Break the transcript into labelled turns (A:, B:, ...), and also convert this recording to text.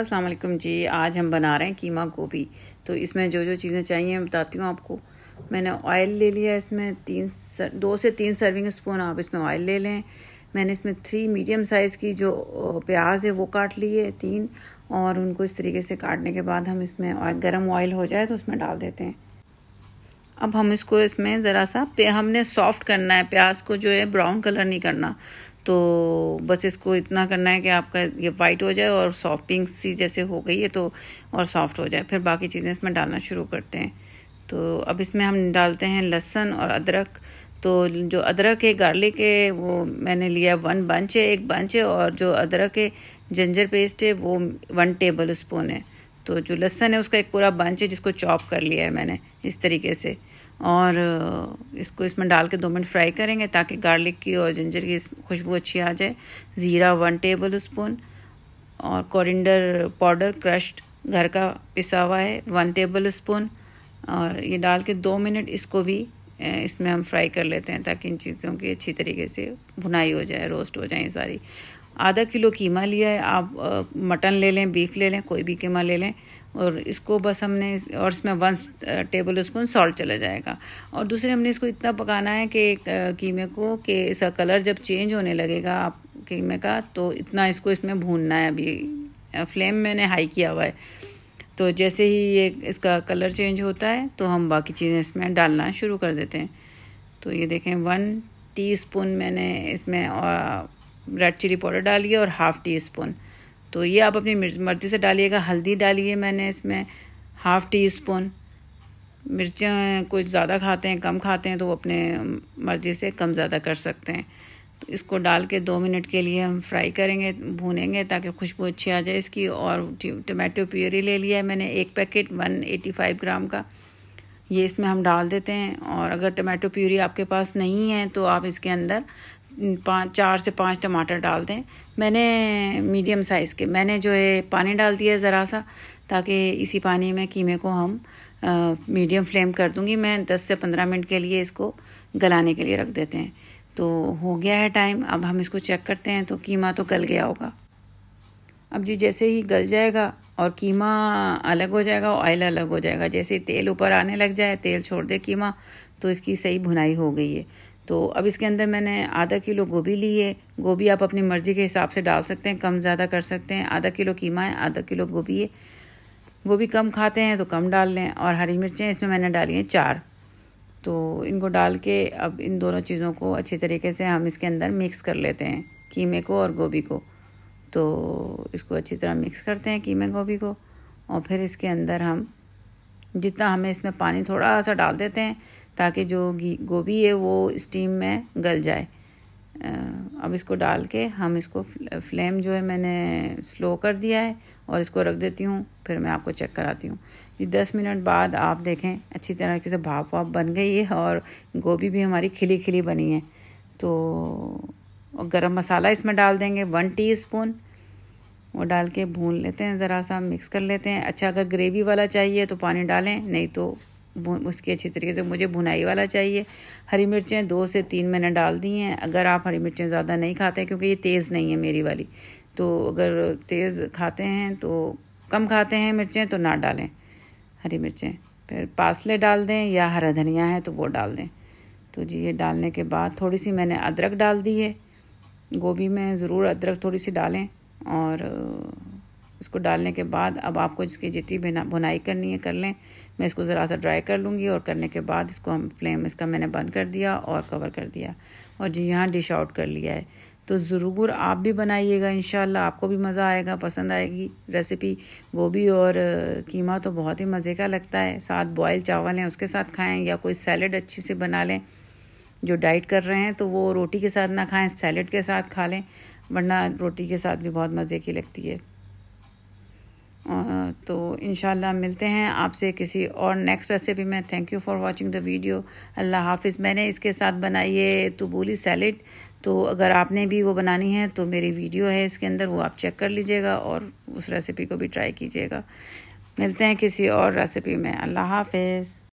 A: अस्सलाम वालेकुम जी आज हम बना रहे हैं कीमा गोभी तो इसमें जो जो चीज़ें चाहिए मैं बताती हूँ आपको मैंने ऑयल ले लिया इसमें तीन सर, दो से तीन सर्विंग स्पून आप इसमें ऑयल ले लें मैंने इसमें थ्री मीडियम साइज़ की जो प्याज है वो काट ली है तीन और उनको इस तरीके से काटने के बाद हम इसमें गर्म ऑयल हो जाए तो उसमें डाल देते हैं अब हम इसको इसमें ज़रा सा हमने सॉफ्ट करना है प्याज को जो है ब्राउन कलर नहीं करना तो बस इसको इतना करना है कि आपका ये वाइट हो जाए और सॉफ्ट पिंक सी जैसे हो गई है तो और सॉफ्ट हो जाए फिर बाकी चीज़ें इसमें डालना शुरू करते हैं तो अब इसमें हम डालते हैं लहसुन और अदरक तो जो अदरक है गार्लिक है वो मैंने लिया वन बंच है एक बंच है और जो अदरक है जंजर पेस्ट है वो वन टेबल स्पून है तो जो लहसन है उसका एक पूरा बंच है जिसको चॉप कर लिया है मैंने इस तरीके से और इसको इसमें डाल के दो मिनट फ्राई करेंगे ताकि गार्लिक की और जिंजर की खुशबू अच्छी आ जाए ज़ीरा वन टेबल स्पून और कोरिंडर पाउडर क्रश्ड घर का पिसा हुआ है वन टेबल स्पून और ये डाल के दो मिनट इसको भी इसमें हम फ्राई कर लेते हैं ताकि इन चीज़ों की अच्छी तरीके से भुनाई हो जाए रोस्ट हो जाए सारी आधा किलो कीमा लिया है आप मटन ले लें बीफ ले लें कोई भी कीमा ले लें और इसको बस हमने और इसमें वन टेबल स्पून सॉल्ट चला जाएगा और दूसरे हमने इसको इतना पकाना है कि कीमे को कि इसका कलर जब चेंज होने लगेगा आप कीमे का तो इतना इसको इसमें भूनना है अभी फ्लेम मैंने हाई किया हुआ है तो जैसे ही ये इसका कलर चेंज होता है तो हम बाकी चीज़ें इसमें डालना शुरू कर देते हैं तो ये देखें वन टी मैंने इसमें रेड चिली पाउडर डालिए और हाफ़ टी स्पून तो ये आप अपनी मर्ज़ी से डालिएगा हल्दी डालिए मैंने इसमें हाफ़ टी स्पून मिर्चें कुछ ज़्यादा खाते हैं कम खाते हैं तो वो अपने मर्ज़ी से कम ज़्यादा कर सकते हैं तो इसको डाल के दो मिनट के लिए हम फ्राई करेंगे भूनेंगे ताकि खुशबू अच्छी आ जाए इसकी और टमाटो प्योरी ले लिया है मैंने एक पैकेट 185 ग्राम का ये इसमें हम डाल देते हैं और अगर टमाटो प्योरी आपके पास नहीं है तो आप इसके अंदर पाँच चार से पाँच टमाटर डाल दें मैंने मीडियम साइज़ के मैंने जो है पानी डाल दिया ज़रा सा ताकि इसी पानी में कीमे को हम मीडियम फ्लेम कर दूँगी मैं दस से पंद्रह मिनट के लिए इसको गलाने के लिए रख देते हैं तो हो गया है टाइम अब हम इसको चेक करते हैं तो कीमा तो गल गया होगा अब जी जैसे ही गल जाएगा और कीमा अलग हो जाएगा ऑयल अलग हो जाएगा जैसे तेल ऊपर आने लग जाए तेल छोड़ दे कीमा तो इसकी सही भुनाई हो गई है तो अब इसके अंदर मैंने आधा किलो गोभी ली है गोभी आप अपनी मर्ज़ी के हिसाब से डाल सकते हैं कम ज़्यादा कर सकते हैं आधा किलो कीमा है आधा किलो गोभी है गोभी कम खाते हैं तो कम डाल लें और हरी मिर्चें इसमें मैंने डाली हैं चार तो इनको डाल के अब इन दोनों चीज़ों को अच्छी तरीके से हम इसके अंदर मिक्स कर लेते हैं कीमे को और गोभी को तो इसको अच्छी तरह मिक्स करते हैं कीमे गोभी को और फिर इसके अंदर हम जितना हमें इसमें पानी थोड़ा सा डाल देते हैं ताकि जो घी गोभी है वो स्टीम में गल जाए अब इसको डाल के हम इसको फ्लेम जो है मैंने स्लो कर दिया है और इसको रख देती हूँ फिर मैं आपको चेक कराती हूँ जी दस मिनट बाद आप देखें अच्छी तरह से भाप वाप बन गई है और गोभी भी हमारी खिली खिली बनी है तो गरम मसाला इसमें डाल देंगे वन टीस्पून वो डाल के भून लेते हैं ज़रा सा मिक्स कर लेते हैं अच्छा अगर ग्रेवी वाला चाहिए तो पानी डालें नहीं तो उसकी अच्छी तरीके से मुझे भुनाई वाला चाहिए हरी मिर्चें दो से तीन मैंने डाल दी हैं अगर आप हरी मिर्चें ज़्यादा नहीं खाते हैं क्योंकि ये तेज़ नहीं है मेरी वाली तो अगर तेज़ खाते हैं तो कम खाते हैं मिर्चें तो ना डालें हरी मिर्चें फिर पासले डाल दें या हरा धनिया है तो वो डाल दें तो जी ये डालने के बाद थोड़ी सी मैंने अदरक डाल दी है गोभी में ज़रूर अदरक थोड़ी सी डालें और इसको डालने के बाद अब आपको इसकी जितनी बिना बुनाई करनी है कर लें मैं इसको ज़रा सा ड्राई कर लूँगी और करने के बाद इसको हम फ्लेम इसका मैंने बंद कर दिया और कवर कर दिया और जी यहाँ डिश आउट कर लिया है तो ज़रूर आप भी बनाइएगा इन आपको भी मज़ा आएगा पसंद आएगी रेसिपी गोभी और कीमा तो बहुत ही मज़े का लगता है साथ बॉयल चावल हैं उसके साथ खाएँ या कोई सैलड अच्छी से बना लें जो डाइट कर रहे हैं तो वो रोटी के साथ ना खाएं सैलड के साथ खा लें वरना रोटी के साथ भी बहुत मज़े की लगती है तो इन मिलते हैं आपसे किसी और नेक्स्ट रेसिपी में thank you for watching the video अल्लाह हाफिज़ मैंने इसके साथ बनाई है तबूली सैलड तो अगर आपने भी वो बनानी है तो मेरी वीडियो है इसके अंदर वो आप चेक कर लीजिएगा और उस रेसिपी को भी ट्राई कीजिएगा मिलते हैं किसी और रेसिपी में अल्लाह हाफिज़